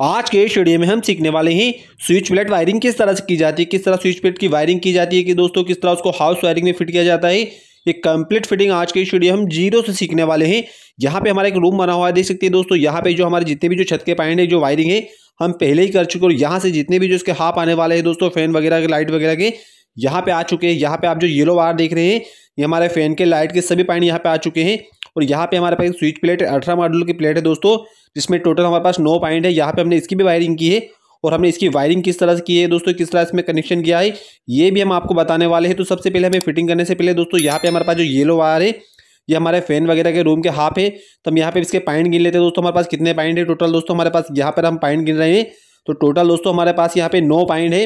आज के वीडियो में हम सीखने वाले हैं स्विच प्लेट वायरिंग किस तरह से की जाती है किस तरह स्विच प्लेट की वायरिंग की जाती है कि दोस्तों किस तरह उसको हाउस वायरिंग में फिट किया जाता है ये कंप्लीट फिटिंग आज के वीडियो हम जीरो से सीखने वाले हैं यहाँ पे हमारा एक रूम बना हुआ है देख सकते हैं दोस्तों यहाँ पे जो हमारे जितने भी जो छत के पॉइंट है जो वायरिंग है हम पहले ही कर चुके और यहाँ से जितने भी जो इसके हाफ आने वाले हैं दोस्तों फैन वगैरह के लाइट वगैरह के यहाँ पे आ चुके हैं यहाँ पे आप जो येलो वायर देख रहे हैं ये हमारे फैन के लाइट के सभी पॉइंट यहाँ पे आ चुके हैं और यहाँ पे हमारे पास स्विच प्लेट अठारह मॉडल की प्लेट है दोस्तों जिसमें टोटल हमारे पास नौ पॉइंट है यहाँ पे हमने इसकी भी वायरिंग की है और हमने इसकी वायरिंग किस तरह से की है दोस्तों किस तरह इसमें कनेक्शन किया है ये भी हम आपको बताने वाले हैं तो सबसे पहले हमें फिटिंग करने से पहले दोस्तों यहाँ पे हमारे पास जो येलो वायर है ये हमारे फैन वगैरह के रूम के हाफ है तो हम यहाँ पे इसके पॉइंट गिन लेते हैं दोस्तों हमारे पास कितने पॉइंट है टोटल दोस्तों हमारे पास यहाँ पर हम पॉइंट गिन रहे हैं तो टोटल दोस्तों हमारे पास यहाँ पे नो पॉइंट है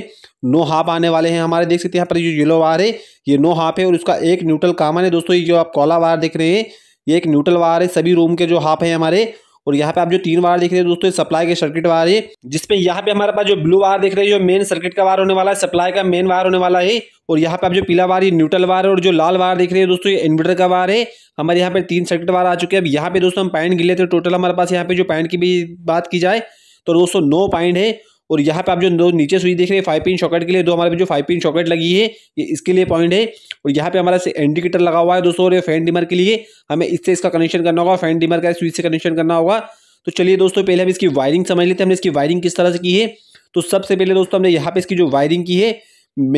नो हाफ आने वाले हैं हमारे देख सकते हैं यहाँ पर जो येलो वायर है ये नो हाफ है और उसका एक न्यूट्रल कामन है दोस्तों ये जो आप कॉला वायर देख रहे हैं ये एक न्यूट्रल वायर है सभी रूम के जो हाफ है हमारे और यहाँ पे आप जो तीन वायर देख रहे हैं दोस्तों सप्लाई के सर्किट वायर है जिसपे यहाँ पे हमारे पास जो ब्लू वायर देख रहे हैं जो मेन सर्किट का वायर होने वाला है सप्लाई का मेन वायर होने वाला है और यहाँ पे आप जो पीला वायर है न्यूट्रल वायर और जो लाल वायर देख रहे हैं दोस्तों ये इन्वर्टर का वायर है हमारे यहाँ पे तीन सर्किट वायर आ चुके हैं अब यहाँ पे दोस्तों हम पैंट गिले थे टोटल तो हमारे पास यहाँ पे जो पैंट की भी बात की जाए तो दोस्तों नो पॉइंट है और यहाँ पे आप जो दो नीचे सुई देख रहे हैं फाइव पिन शॉकेट के लिए दो हमारे पे जो फाइव पिन शॉकेट लगी है ये इसके लिए पॉइंट है और यहाँ पे हमारा इंडिकेटर लगा हुआ है दोस्तों और ये फैन डिमर के लिए हमें इससे इसका कनेक्शन करना होगा फैन डिमर का स्विच से कनेक्शन करना होगा तो चलिए दोस्तों पहले हम इसकी वायरिंग समझ लेते हैं हमने इसकी वायरिंग किस तरह से की है तो सबसे पहले दोस्तों हमने यहाँ पे इसकी जो वायरिंग की है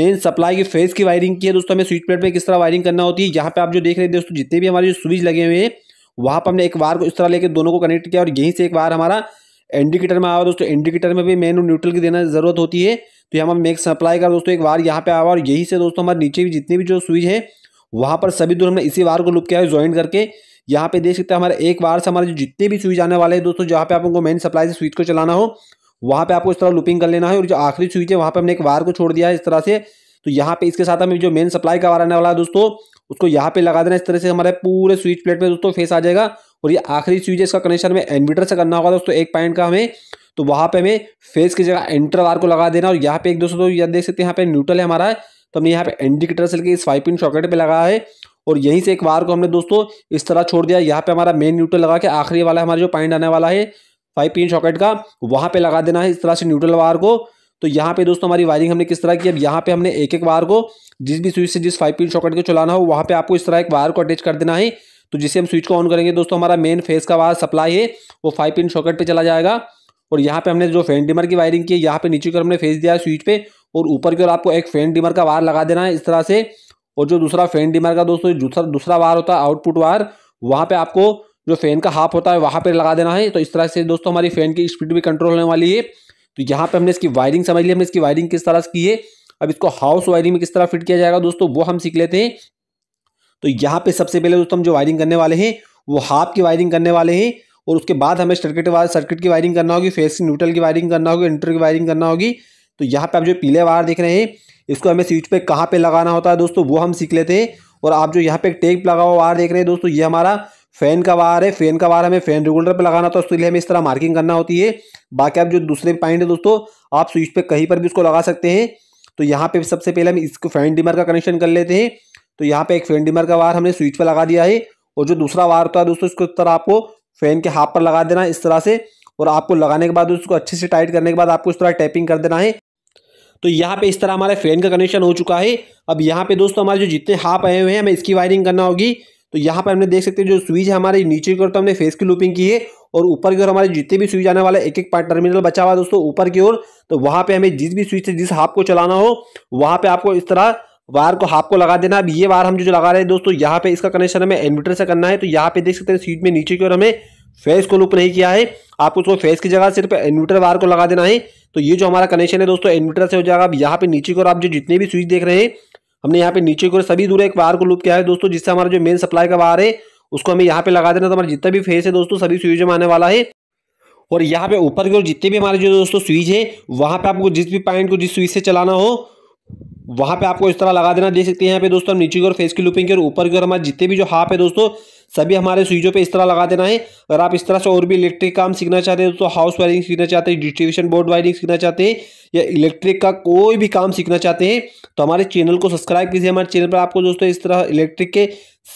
मेन सप्लाई की फेस की वायरिंग की है दोस्तों हमें स्विच प्लेट पर किस तरह वायरिंग करना होती है यहाँ पे आप जो देख रहे हैं दोस्तों जितने भी हमारे जो स्विच लगे हुए हैं वहाँ पर हमने एक वार को इस तरह लेकर दोनों को कनेक्ट किया और यहीं से एक बार हमारा इंडिकेटर में आवा दोस्तों इंडिकेटर में भी मेन और न्यूट्रल की देना जरूरत होती है तो यहाँ पर मेक सप्लाई का दोस्तों एक बार यहाँ पे आया और यही से दोस्तों हमारे नीचे भी जितनी भी जो स्विच है वहाँ पर सभी दूर हमने इसी वार को लुप किया है ज्वाइन करके यहाँ पे देख सकते हैं हमारे एक बार से हमारे जो जितने भी स्विच आने वाले हैं दोस्तों जहाँ पे आपको मेन सप्लाई से स्विच को चलाना हो वहाँ पे आपको इस तरह लुपिंग कर लेना है और जो आखिरी स्विच है वहाँ पे हमने एक वार को छोड़ दिया है इस तरह से तो यहाँ पे इसके साथ हमें जो मेन सप्लाई का वार आने वाला है दोस्तों उसको यहाँ पे लगा देना इस तरह से हमारे पूरे स्विच प्लेट में दोस्तों फेस आ जाएगा और ये आखिरी स्विच है इसका कनेक्शन हमें एनविटर से करना होगा दोस्तों एक पॉइंट का हमें तो वहाँ पे हमें फेस की जगह एंटर वार को लगा देना और यहाँ पे एक दोस्तों तो यहाँ देख सकते हैं यहाँ पे न्यूट्रल है हमारा तो हमने यहाँ पे इंडिकेटर से लेके स्वाइपिंग सॉकेट पे लगाया है और यहीं से एक वार को हमने दोस्तों इस तरह छोड़ दिया यहाँ पे हमारा मेन न्यूट्रल लगा के आखिरी वाला हमारा जो पॉइंट आने वाला है फाइव पिन शॉकेट का वहाँ पर लगा देना है इस तरह से न्यूट्रल वार को तो यहाँ पे दोस्तों हमारी वायरिंग हमने किस तरह की अब यहाँ पे हमने एक एक वार को जिस भी स्विच से जिस फाइव पिन सॉकेट को चलाना हो वहाँ पे आपको इस तरह एक वायर को अटैच कर देना है तो जिसे हम स्विच को ऑन करेंगे दोस्तों हमारा मेन फेस का वायर सप्लाई है वो फाइव पिन शॉकेट पे चला जाएगा और यहाँ पे हमने जो फैन डिमर की वायरिंग की है यहाँ पे नीचे की हमने फेस दिया है स्विच पे और ऊपर की ओर आपको एक फैन डिमर का वायर लगा देना है इस तरह से और जो दूसरा फैन डिमर का दोस्तों दूसरा दूसरा वायर होता है आउटपुट वायर वहाँ पर आपको जो फैन का हाफ होता है वहाँ पर लगा देना है तो इस तरह से दोस्तों हमारी फैन की स्पीड भी कंट्रोल होने वाली है तो यहाँ पर हमने इसकी वायरिंग समझ ली हमने इसकी वायरिंग किस तरह से की है अब इसको हाउस वायरिंग में किस तरह फिट किया जाएगा दोस्तों वो हम सीख लेते हैं तो यहाँ पे सबसे पहले दोस्तों हम जो वायरिंग करने वाले हैं वो हाफ की वायरिंग करने वाले हैं और उसके बाद हमें सर्किट सर्किट की वायरिंग करना होगी फेस न्यूट्रल की वायरिंग करना होगी इंटर की वायरिंग करना होगी तो यहाँ पे आप जो पीले वायर देख रहे हैं इसको हमें स्विच पे कहाँ पर लगाना होता है दोस्तों वो हम सीख लेते हैं और आप जो यहाँ पे एक टेप लगा हुआ वायर देख रहे हैं दोस्तों ये हमारा फैन का वायर है फैन का वायर हमें फैन रेगुलेटर पे लगाना होता है उसके लिए हमें इस तरह मार्किंग करना होती है बाकी आप जो दूसरे पॉइंट है दोस्तों आप स्विच पे कहीं पर भी उसको लगा सकते हैं तो यहाँ पे सबसे पहले हम इसको फैन डिमर का कनेक्शन कर लेते हैं तो यहाँ पे एक फैन डिमर का वायर हमने स्विच पर लगा दिया है और जो दूसरा वायर होता है दोस्तों इसको इस तरह आपको फैन के हाफ पर लगा देना इस तरह से और आपको लगाने के बाद उसको अच्छे से टाइट करने के बाद आपको इस तरह टैपिंग कर देना है तो यहाँ पे इस तरह हमारे फैन का कनेक्शन हो चुका है अब यहाँ पे दोस्तों हमारे जो जितने हाफ आए हुए हैं हमें इसकी वायरिंग करना होगी तो यहाँ पर हमने देख सकते हैं जो स्विच है हमारे नीचे की ओर तो हमने फेस की लूपिंग की है और ऊपर की ओर हमारे जितने भी स्विच आने वाला एक एक पार्ट टर्मिनल बचा हुआ दोस्तों ऊपर की ओर तो वहाँ पे हमें जिस भी स्विच से जिस हाफ को चलाना हो वहाँ पे आपको इस तरह वायर को हाफ को लगा देना अब ये वायर हम जो लगा रहे हैं दोस्तों यहाँ पे इसका कनेक्शन हमें इन्वर्टर से करना है तो यहाँ पे देख सकते हैं सीट में नीचे की ओर हमें फेस को लूप नहीं किया है आपको उसको फेस की जगह सिर्फ इन्वर्टर वायर को लगा देना है तो ये जो हमारा कनेक्शन है दोस्तों इन्वर्टर से हो जाएगा अब यहाँ पे नीचे की ओर आप जो जितने भी स्विच देख रहे हैं हमने यहाँ पे नीचे की ओर सभी दूर एक वायर को लूप किया है दोस्तों जिससे हमारा जो मेन सप्लाई का वायर है उसको हमें यहाँ पे लगा देना तो हमारा जितना भी फेस है दोस्तों सभी स्विच में आने वाला है और यहाँ पे ऊपर की ओर जितने भी हमारे जो दोस्तों स्विच है वहाँ पे आपको जिस भी पॉइंट को जिस स्विच से चलाना हो वहाँ पे आपको इस तरह लगा देना देख सकते हैं यहाँ पे दोस्तों नीचे की ओर फेस की लुपिंग के ऊपर की ओर हमारे जितने भी जो हाफ है दोस्तों सभी हमारे स्विचों पे इस तरह लगा देना है अगर आप इस तरह से और भी इलेक्ट्रिक काम सीखना चाहते हैं दोस्तों हाउस वायरिंग सीखना चाहते हैं डिस्ट्रीब्यूशन बोर्ड वायरिंग सीखना चाहते हैं या इलेक्ट्रिक का कोई भी काम सीखना चाहते हैं तो हमारे चैनल को सब्सक्राइब कीजिए हमारे चैनल पर आपको दोस्तों इस तरह इलेक्ट्रिक के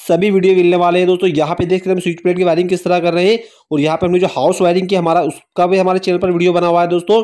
सभी वीडियो मिलने वाले हैं दोस्तों यहाँ पे देख सकते हैं स्विच प्लेट की वायरिंग किस तरह कर रहे हैं और यहाँ पर हमने जो हाउस वायरिंग की हमारा उसका भी हमारे चैनल पर वीडियो बना हुआ है दोस्तों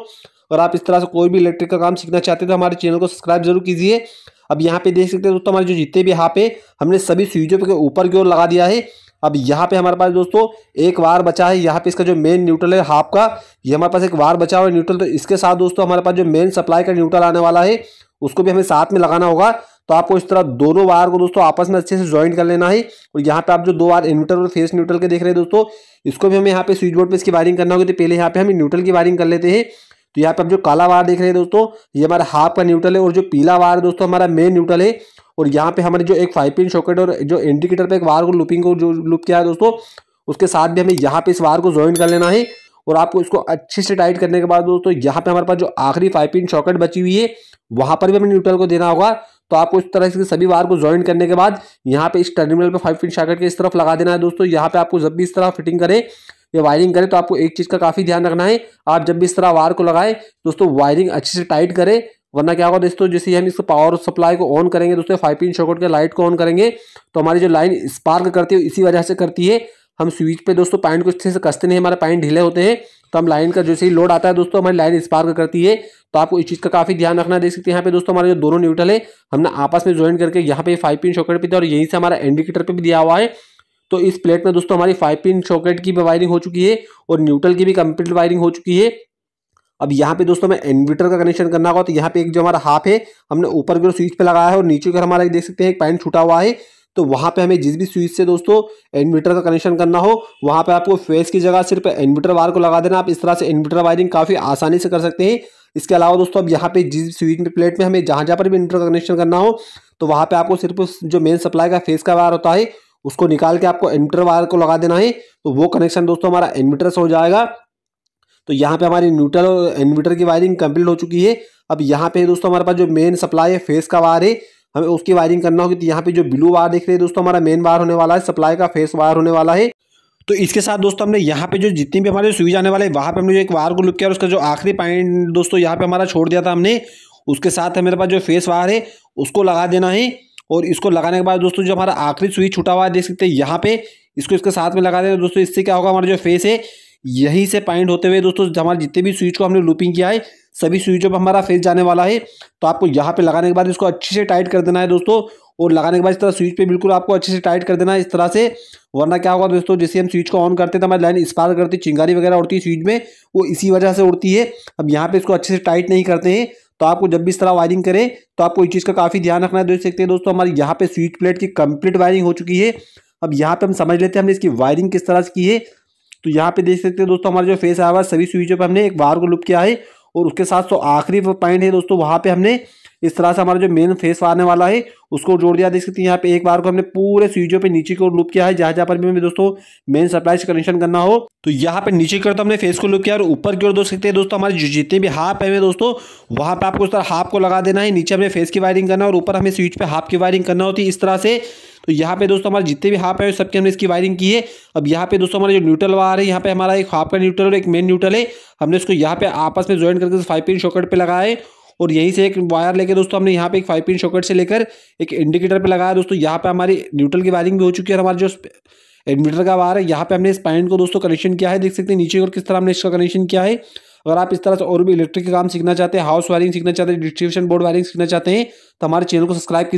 और आप इस तरह से कोई भी इलेक्ट्रिक का काम सीखना चाहते हैं तो हमारे चैनल को सब्सक्राइब जरूर कीजिए अब यहाँ पे देख सकते हैं दोस्तों हमारे जो जितने भी यहाँ पे हमने सभी स्विचों के ऊपर की ओर लगा दिया है अब यहाँ पे हमारे पास दोस्तों एक वार बचा है यहाँ पे इसका जो मेन न्यूट्रल है हाफ का ये हमारे पास एक वार बचा हुआ है न्यूट्रल तो इसके साथ दोस्तों हमारे पास जो मेन सप्लाई का न्यूट्रल आने वाला है उसको भी हमें साथ में लगाना होगा तो आपको इस तरह दोनों वायर को दोस्तों आपस में अच्छे से ज्वाइंट कर लेना है और यहाँ पे आप जो दो वायर इन्वर्टर और फेस न्यूट्रल के देख रहे हैं दोस्तों इसको भी हमें यहाँ पे स्विच बोर्ड पे इसकी वायरिंग करना होगी तो पहले यहाँ पे हम न्यूट्रल की वायरिंग कर लेते हैं तो यहाँ पे हम जो काला वायर देख रहे हैं दोस्तों ये हमारा हाफ का न्यूट्रल है और जो पीला वायर दोस्तों हमारा मेन न्यूट्रल है और यहाँ पे हमारे जो एक फाइव पिन शॉकेट और जो इंडिकेटर पे एक वायर को लुपिंग को जो लुप किया है दोस्तों उसके साथ भी हमें यहाँ पे इस वायर को ज्वाइन कर लेना है और आपको इसको अच्छे से टाइट करने के बाद दोस्तों यहाँ पे हमारे पास जो आखिरी फाइव पिन शॉकेट बची हुई है वहाँ पर भी हमें न्यूट्रल को देना होगा तो आपको इस तरह से सभी वायर को ज्वाइन करने के बाद यहाँ पे इस टर्मिनल पे फाइव पिन शॉकेट के इस तरफ लगा देना है दोस्तों यहाँ पे आपको जब भी इस तरह फिटिंग करें या वायरिंग करें तो आपको एक चीज़ का काफ़ी ध्यान रखना है आप जब भी इस तरह वायर को लगाएं दोस्तों वायरिंग अच्छे से टाइट करें वरना क्या होगा दोस्तों जैसे हम इसको पावर सप्लाई को ऑन करेंगे दोस्तों फाइव पिन शॉकट के लाइट को ऑन करेंगे तो हमारी जो लाइन स्पार्क करती है इसी वजह से करती है हम स्विच पे दोस्तों पॉइंट को अच्छे से कसते नहीं हमारे पॉइंट ढीले होते हैं तो हम लाइन का जैसे ही लोड आता है दोस्तों हमारी लाइन स्पार्क करती है तो आपको इस चीज़ का काफ़ी ध्यान रखना देख सकते हैं यहाँ पे दोस्तों हमारे जो दोनों न्यूट्रल है हमने आपस में ज्वाइन करके यहाँ पे फाइव पिन शॉकेट पे था और यहीं से हमारा इंडिकेटर पे भी दिया हुआ है तो इस प्लेट में दोस्तों हमारी फाइव पिन सॉकेट की भी वायरिंग हो चुकी है और न्यूट्रल की भी कंप्लीट वायरिंग हो चुकी है अब यहाँ पे दोस्तों हमें इन्वर्टर का कनेक्शन करना होगा तो यहाँ पे एक जो हमारा हाफ है हमने ऊपर की ओर स्विच पे लगाया है और नीचे की ओर हमारा देख सकते हैं एक पॉइंट छूटा हुआ है तो वहाँ पे हमें जिस भी स्विच से दोस्तों इन्वर्टर का कनेक्शन करना हो वहाँ पे आपको फेस की जगह सिर्फ इन्वर्टर वायर को लगा देना आप इस तरह से इन्वर्टर वायरिंग काफ़ी आसानी से कर सकते हैं इसके अलावा दोस्तों अब यहाँ पे जिस स्विच में प्लेट में हमें जहाँ जहाँ पर भी इन्वर्टर का कनेक्शन करना हो तो वहाँ पे आपको सिर्फ जो मेन सप्लाई का फेस का वायर होता है उसको निकाल के आपको इन्वर्टर वायर को लगा देना है तो वो कनेक्शन दोस्तों हमारा इन्वर्टर से हो जाएगा तो यहाँ पे हमारी न्यूट्रल और इन्वर्टर की वायरिंग कंप्लीट हो चुकी है अब यहाँ पे दोस्तों हमारे पास जो मेन सप्लाई है फेस का वायर है हमें उसकी वायरिंग करना होगी तो यहाँ पे जो ब्लू वायर देख रहे हैं दोस्तों हमारा मेन वायर होने वाला है सप्लाई का फेस वायर होने वाला है तो इसके साथ दोस्तों हमने यहाँ पे जो जितनी भी हमारे स्विच आने वाले वहाँ पे हमने जो एक वायर को लुक किया और उसका जो आखिरी पॉइंट दोस्तों यहाँ पे हमारा छोड़ दिया था हमने उसके साथ मेरे पास जो फेस वायर है उसको लगा देना है और इसको लगाने के बाद दोस्तों जो हमारा आखिरी सुई छुटा हुआ है देख सकते हैं यहाँ पे इसको इसके साथ में लगा देंगे दोस्तों इससे क्या होगा हमारा जो फेस है यहीं से पॉइंट होते हुए दोस्तों हमारे जितने भी स्विच को हमने लूपिंग किया है सभी स्विचों पर हमारा फेस जाने वाला है तो आपको यहाँ पे लगाने के बाद इसको अच्छे से टाइट कर देना है दोस्तों और लगाने के बाद इस तरह स्विच पे बिल्कुल आपको अच्छे से टाइट कर देना है इस तरह से वरना क्या होगा दोस्तों जैसे हम स्विच को ऑन करते हैं तो हमारी लाइन स्पार करती चिंगारी वगैरह उड़ती है स्विच में वो इसी वजह से उड़ती है अब यहाँ पर इसको अच्छे से टाइट नहीं करते हैं तो आपको जब भी इस तरह वायरिंग करें तो आपको इस चीज़ का काफ़ी ध्यान रखना है देख सकते हैं दोस्तों हमारी यहाँ पे स्विच प्लेट की कंप्लीट वायरिंग हो चुकी है अब यहाँ पे हम समझ लेते हैं हमने इसकी वायरिंग किस तरह से की है तो यहाँ पे देख सकते हैं दोस्तों हमारे जो फेस आया हुआ सभी स्विचों पर हमने एक बार को लुप किया है और उसके साथ तो आखिरी पॉइंट है दोस्तों वहाँ पे हमने इस तरह से हमारा जो मेन फेस आने वाला है उसको जोड़ दिया देख सकते हैं यहाँ पे एक बार को हमने पूरे स्विचों पे नीचे की ओर लूप किया है जहाँ जहाँ पर भी हमें दोस्तों मेन सप्लाई से कनेक्शन करना हो तो यहाँ पे नीचे की ओर तो हमने फेस को लूप किया और ऊपर की ओर देख सकते हैं दोस्तों हमारे जितने भी हाफ है दोस्तों वहाँ पे आपको उस तरह हाफ को लगा देना है नीचे हमें फेस की वायरिंग करना और ऊपर हमें स्विच पे हाफ की वायरिंग करना होती है इस तरह से तो यहाँ पे दोस्तों हमारे जितने भी हाफ है सबके हमने इसकी वायरिंग की है अब यहाँ पे दोस्तों हमारे जो न्यूट्रल वायर है यहाँ पे हमारा एक हाफ का न्यूट्रल और एक मेन न्यूट्रल है हमने इसको यहाँ पे आपस में ज्वाइन करके फाइव पिन शॉकट पर लगाए और यहीं से एक वायर लेके दोस्तों हमने यहाँ पे एक फाइव पिन शॉकट से लेकर एक इंडिकेटर पर लगाया दोस्तों यहाँ पे हमारी न्यूट्रल की वायरिंग भी हो चुकी है हमारे जो इन्वर्टर का वायर है यहाँ पे हमने इस पॉइंट को दोस्तों कनेक्शन किया है देख सकते हैं नीचे और किस तरह हमने इसका कनेक्शन किया है अगर आप इस तरह से और भी इलेक्ट्रिक के काम सीखना चाहते हैं हाउस वायरिंग सीखना चाहते हैं डिस्ट्रीब्यूशन बोर्ड वायरिंग सीखना चाहते हैं तो हमारे चैनल को सब्सक्राइब